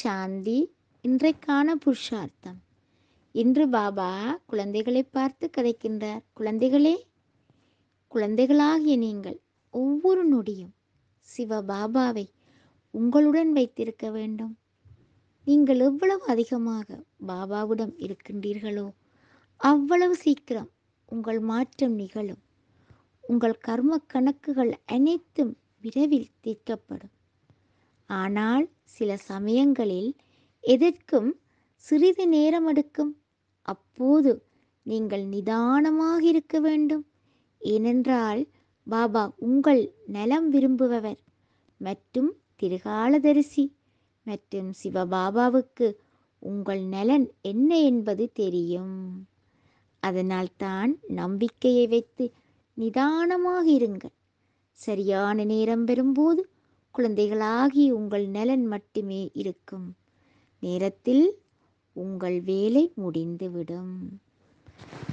சாந்தி இன்றைக்கான புருஷார்த்தம் இன்று பாபா குழந்தைகளை பார்த்து கதைக்கின்றார் குழந்தைகளே குழந்தைகளாகிய நீங்கள் ஒவ்வொரு நொடியும் சிவ பாபாவை உங்களுடன் வைத்திருக்க வேண்டும் நீங்கள் எவ்வளவு அதிகமாக பாபாவிடம் இருக்கின்றீர்களோ அவ்வளவு சீக்கிரம் உங்கள் மாற்றம் நிகழும் உங்கள் கர்ம கணக்குகள் அனைத்தும் விரைவில் தீர்க்கப்படும் ஆனால் சில சமயங்களில் எதற்கும் சிறிது நேரம் எடுக்கும் அப்போது நீங்கள் நிதானமாக இருக்க வேண்டும் ஏனென்றால் பாபா உங்கள் நலம் விரும்புபவர் மற்றும் திருகாலதரிசி மற்றும் சிவபாபாவுக்கு உங்கள் நலன் என்ன என்பது தெரியும் அதனால்தான் நம்பிக்கையை வைத்து நிதானமாக இருங்கள் சரியான நேரம் பெறும்போது குழந்தைகளாகி உங்கள் நலன் மட்டுமே இருக்கும் நேரத்தில் உங்கள் வேலை முடிந்துவிடும்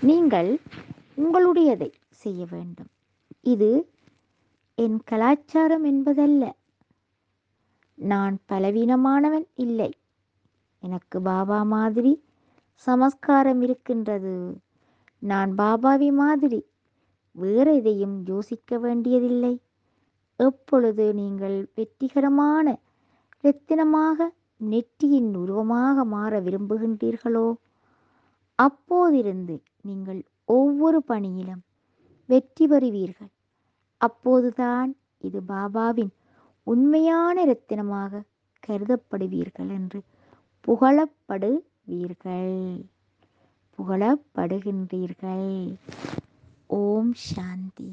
நீங்கள் உங்களுடையதை செய்ய வேண்டும் இது என் கலாச்சாரம் என்பதல்ல நான் பலவீனமானவன் இல்லை எனக்கு பாபா மாதிரி சமஸ்காரம் இருக்கின்றது நான் பாபாவி மாதிரி வேற எதையும் யோசிக்க வேண்டியதில்லை எப்பொழுது நீங்கள் வெற்றிகரமான இரத்தினமாக நெற்றியின் உருவமாக மாற விரும்புகின்றீர்களோ அப்போதிருந்து நீங்கள் ஒவ்வொரு பணியிலும் வெற்றி பெறுவீர்கள் அப்போதுதான் இது பாபாவின் உண்மையான இரத்தினமாக கருதப்படுவீர்கள் என்று புகழப்படுவீர்கள் புகழப்படுகின்றீர்கள் ஓம் சாந்தி